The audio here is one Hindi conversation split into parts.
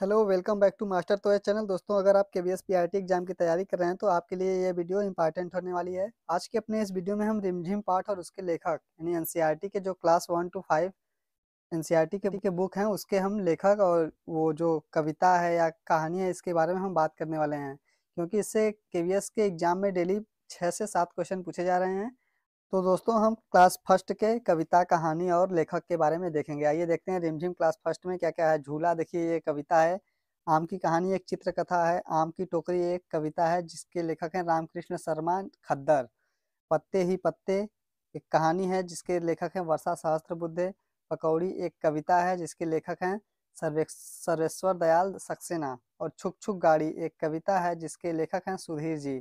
hello welcome back to master तो चैनल दोस्तों अगर आप K B S P T exam की तैयारी कर रहे हैं तो आपके लिए ये वीडियो इंपॉर्टेंट होने वाली है आज के अपने इस वीडियो में हम रिमझिम पाठ और उसके लेखक यानी एनसीईआरटी e के जो class one two five NCERT के के बुक हैं उसके हम लेखक और वो जो कविता है या कहानी है इसके बारे में हम बात करने वाले हैं क्योंकि इससे के के एग्ज़ाम में डेली छः से सात क्वेश्चन पूछे जा रहे हैं तो दोस्तों हम क्लास फर्स्ट के कविता कहानी और लेखक के बारे में देखेंगे आइए देखते हैं रिमझिम क्लास फर्स्ट में क्या क्या है झूला देखिए ये कविता है आम की कहानी एक चित्र कथा है आम की टोकरी एक कविता है जिसके लेखक हैं रामकृष्ण शर्मा खद्दर पत्ते ही पत्ते एक कहानी है जिसके लेखक हैं वर्षा सहस्त्र बुद्धे पकौड़ी एक कविता है जिसके लेखक हैं सर्वे सर्वेश्वर दयाल सक्सेना और छुक छुक गाड़ी एक कविता है जिसके लेखक हैं सुधीर जी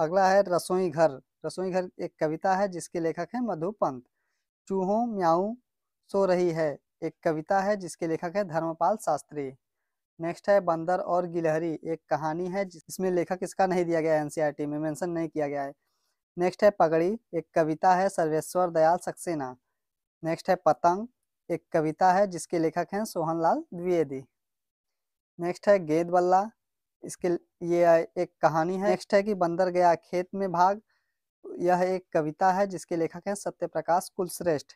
अगला है रसोई घर रसोई घर एक कविता है जिसके लेखक हैं मधु पंत चूहों म्याऊ सो रही है एक कविता है जिसके लेखक है धर्मपाल शास्त्री नेक्स्ट है बंदर और गिलहरी एक कहानी है जिसमें लेखक इसका नहीं दिया गया है एनसीईआरटी e में मेंशन नहीं किया गया है नेक्स्ट है पगड़ी एक कविता है सर्वेश्वर दयाल सक्सेना नेक्स्ट है पतंग एक कविता है जिसके लेखक हैं सोहनलाल द्विवेदी नेक्स्ट है गेंद बल्ला इसके ये एक कहानी है नेक्स्ट है कि बंदर गया खेत में भाग यह एक कविता है जिसके लेखक हैं सत्य प्रकाश कुलश्रेष्ठ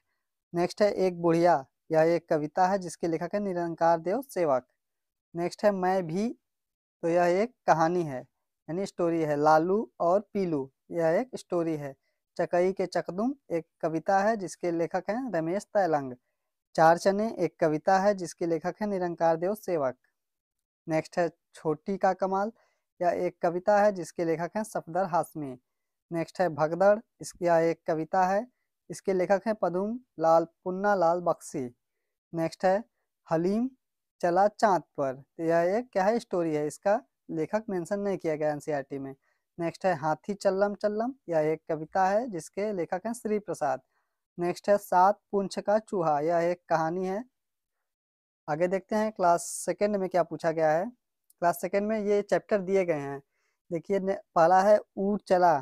नेक्स्ट है एक बुढ़िया यह एक कविता है जिसके लेखक है निरंकार देव सेवक नेक्स्ट है मैं भी तो यह एक कहानी है यानी स्टोरी है लालू और पीलू यह एक स्टोरी है चकई के चकदुम एक कविता है जिसके लेखक हैं रमेश तैलंग चार चने एक कविता है जिसके लेखक हैं निरंकार देव सेवक नेक्स्ट है छोटी का कमाल यह एक कविता है जिसके लेखक हैं सफदर हाशमी नेक्स्ट है भगदड़ इसकी एक कविता है इसके लेखक हैं पदुम लाल पुन्ना लाल बख्शी नेक्स्ट है हलीम चला चाँद पर तो यह एक क्या है स्टोरी है इसका लेखक मेंशन नहीं किया गया एनसीईआरटी e में नेक्स्ट है हाथी चल्लम चल्लम यह एक कविता है जिसके लेखक हैं श्री प्रसाद नेक्स्ट है सात पुंछ का चूहा यह एक कहानी है आगे देखते हैं क्लास सेकेंड में क्या पूछा गया है क्लास सेकेंड में ये चैप्टर दिए गए हैं देखिए पहला है ऊ चला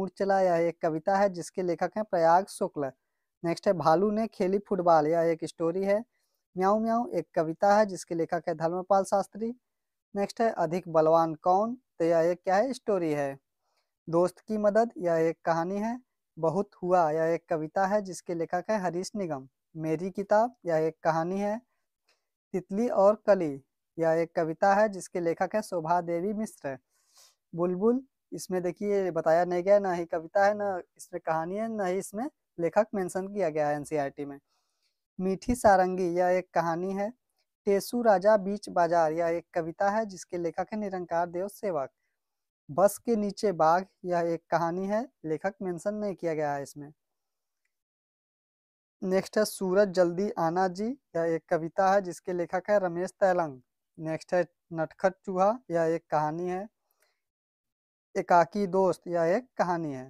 उड़ चला यह एक कविता है जिसके लेखक हैं प्रयाग शुक्ल नेक्स्ट है भालू ने खेली फुटबॉल यह एक स्टोरी है म्याऊ म्याऊ एक कविता है जिसके लेखक है धर्मपाल शास्त्री नेक्स्ट है अधिक बलवान कौन तो यह एक क्या है स्टोरी है दोस्त की मदद यह एक कहानी है बहुत हुआ यह एक कविता है जिसके लेखक है हरीश निगम मेरी किताब यह एक कहानी है तितली और कली यह एक कविता है जिसके लेखक है शोभा देवी मिश्र बुलबुल इसमें देखिए बताया नहीं गया ना ही कविता है ना इसमें कहानी है ना ही इसमें लेखक मेंशन किया गया है एनसीईआरटी e में मीठी सारंगी यह एक कहानी है केसु राजा बीच बाजार यह एक कविता है जिसके लेखक है निरंकार देव सेवक बस के नीचे बाघ यह एक कहानी है लेखक मेंशन नहीं किया गया है इसमें नेक्स्ट है सूरज जल्दी आना जी यह एक कविता है जिसके लेखक है रमेश तैलंग नेक्स्ट है नटखट चूहा यह एक कहानी है एकाकी दोस्त यह एक कहानी है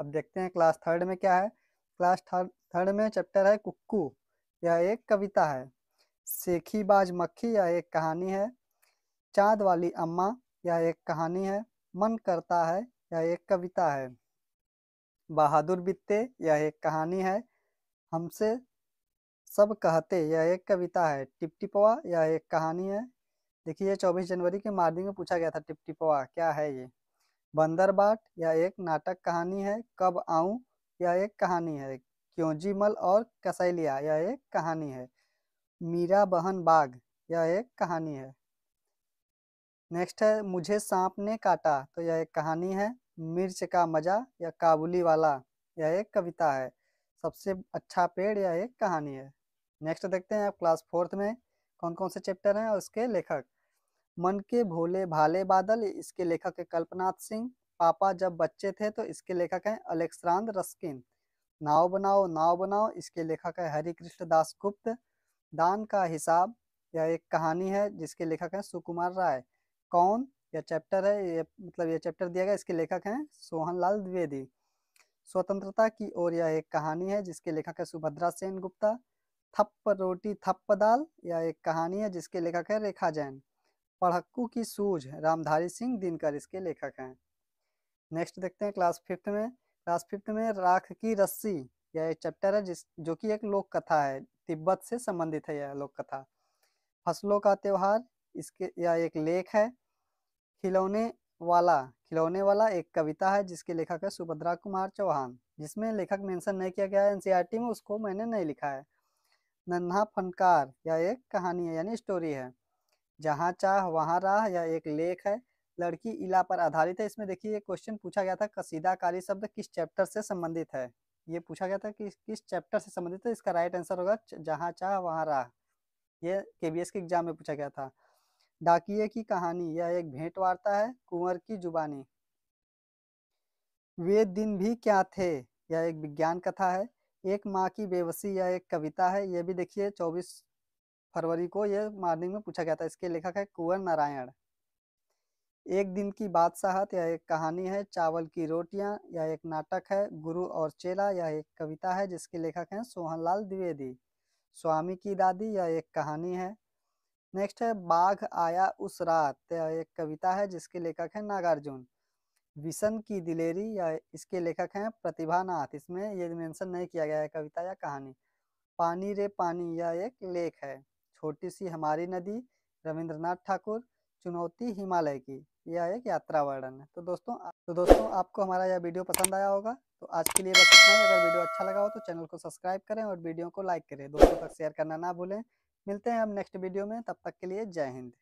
अब देखते हैं क्लास थर्ड में क्या है क्लास थर्ड में चैप्टर है कुक्कू यह एक कविता है सेखी बाज मक्खी यह एक कहानी है चांद वाली अम्मा यह एक कहानी है मन करता है यह एक कविता है बहादुर बित्ते यह एक कहानी है हमसे सब कहते यह एक कविता है टिपटिपवा यह एक कहानी है देखिए चौबीस जनवरी के मार्दी में पूछा गया था टिपटिपवा क्या है ये बंदरबाट यह एक नाटक कहानी है कब आऊं यह एक कहानी है क्योंजीमल और कसैलिया यह एक कहानी है मीरा बहन बाग यह एक कहानी है नेक्स्ट है मुझे सांप ने काटा तो यह एक कहानी है मिर्च का मजा या काबुली वाला यह एक कविता है सबसे अच्छा पेड़ यह एक कहानी है नेक्स्ट देखते हैं आप क्लास फोर्थ में कौन कौन से चैप्टर हैं और उसके लेखक मन के भोले भाले बादल इसके लेखक है कल्पनाथ सिंह पापा जब बच्चे थे तो इसके लेखक हैं अलेक्सांद रस्किन नाव बनाओ नाव बनाओ इसके लेखक है हरि कृष्ण दास गुप्त दान का हिसाब यह एक कहानी है जिसके लेखक हैं सुकुमार राय कौन यह चैप्टर है ये मतलब यह चैप्टर दिया गया इसके लेखक हैं सोहन लाल द्विवेदी स्वतंत्रता की ओर यह एक कहानी है जिसके लेखक है सुभद्रा सेन गुप्ता थप्प रोटी थप्प दाल यह एक कहानी है जिसके लेखक है रेखा जैन पढ़क्कू की सूझ रामधारी सिंह दिनकर इसके लेखक हैं नेक्स्ट देखते हैं क्लास फिफ्थ में क्लास फिफ्थ में राख की रस्सी यह एक चैप्टर है जिस जो कि एक लोक कथा है तिब्बत से संबंधित है यह लोक कथा फसलों का त्यौहार इसके यह एक लेख है खिलौने वाला खिलौने वाला एक कविता है जिसके लेखक है सुभद्रा कुमार चौहान जिसमें लेखक मेंशन नहीं किया गया है एनसीईआरटी e में उसको मैंने नहीं लिखा है नन्हा फनकार यह एक कहानी है यानी स्टोरी है जहाँ चाह वहाँ राह यह एक लेख है लड़की इला पर आधारित है इसमें देखिए क्वेश्चन पूछा गया था कसीदाकारी शब्द किस चैप्टर से संबंधित है ये पूछा गया था कि किस चैप्टर से संबंधित है इसका राइट आंसर होगा जहाँ चाह वहाँ राह ये एस के एग्जाम में पूछा गया था डाकिए की कहानी यह एक भेंट वार्ता है कुंवर की जुबानी वे दिन भी क्या थे यह एक विज्ञान कथा है एक माँ की बेवसी यह एक कविता है यह भी देखिए चौबीस फरवरी को यह मॉर्निंग में पूछा गया था इसके लेखक है कुंवर नारायण एक दिन की बादशाहत यह एक कहानी है चावल की रोटियां यह एक नाटक है गुरु और चेला यह एक कविता है जिसके लेखक हैं सोहनलाल द्विवेदी स्वामी की दादी यह एक कहानी है नेक्स्ट है बाघ आया उस रात यह एक कविता है जिसके लेखक हैं नागार्जुन विसन की दिलेरी या इसके लेखक हैं प्रतिभानाथ इसमें ये मेंशन नहीं किया गया है कविता या कहानी पानी रे पानी यह एक लेख है छोटी सी हमारी नदी रविंद्रनाथ ठाकुर चुनौती हिमालय की यह एक यात्रा वर्णन है तो दोस्तों तो दोस्तों आपको हमारा यह वीडियो पसंद आया होगा तो आज के लिए बस इतना ही अगर वीडियो अच्छा लगा हो तो चैनल को सब्सक्राइब करें और वीडियो को लाइक करें दोस्तों तक शेयर करना ना भूलें मिलते हैं हम नेक्स्ट वीडियो में तब तक के लिए जय हिंद